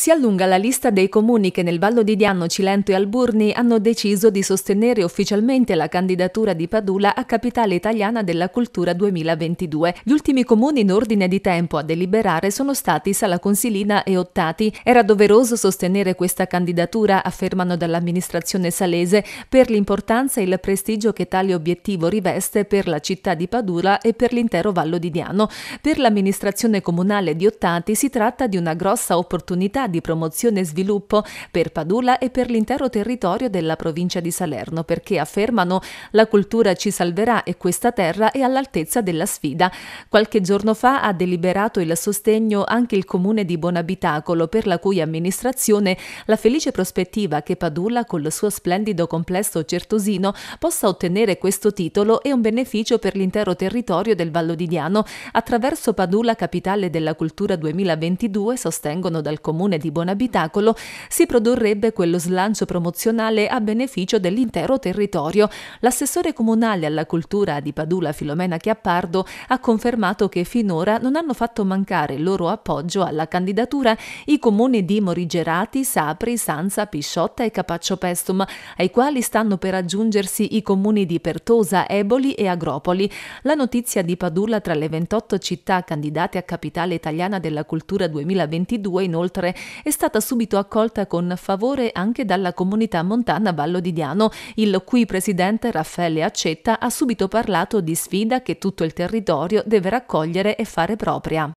Si allunga la lista dei comuni che nel Vallo di Diano, Cilento e Alburni hanno deciso di sostenere ufficialmente la candidatura di Padula a Capitale Italiana della Cultura 2022. Gli ultimi comuni in ordine di tempo a deliberare sono stati Sala Consilina e Ottati. Era doveroso sostenere questa candidatura, affermano dall'amministrazione salese, per l'importanza e il prestigio che tale obiettivo riveste per la città di Padula e per l'intero Vallo di Diano. Per l'amministrazione comunale di Ottati si tratta di una grossa opportunità di promozione e sviluppo per Padula e per l'intero territorio della provincia di Salerno perché affermano la cultura ci salverà e questa terra è all'altezza della sfida. Qualche giorno fa ha deliberato il sostegno anche il comune di Bonabitacolo per la cui amministrazione la felice prospettiva che Padula col suo splendido complesso certosino possa ottenere questo titolo è un beneficio per l'intero territorio del Vallo di Diano. attraverso Padula capitale della cultura 2022 sostengono dal comune di Bonabitacolo si produrrebbe quello slancio promozionale a beneficio dell'intero territorio. L'assessore comunale alla cultura di Padula Filomena Chiappardo ha confermato che finora non hanno fatto mancare il loro appoggio alla candidatura i comuni di Morigerati, Sapri, Sanza, Pisciotta e Capaccio Pestum, ai quali stanno per aggiungersi i comuni di Pertosa, Eboli e Agropoli. La notizia di Padula tra le 28 città candidate a capitale italiana della cultura 2022 inoltre è stata subito accolta con favore anche dalla comunità montana Vallo di Diano, il cui presidente Raffaele Accetta ha subito parlato di sfida che tutto il territorio deve raccogliere e fare propria.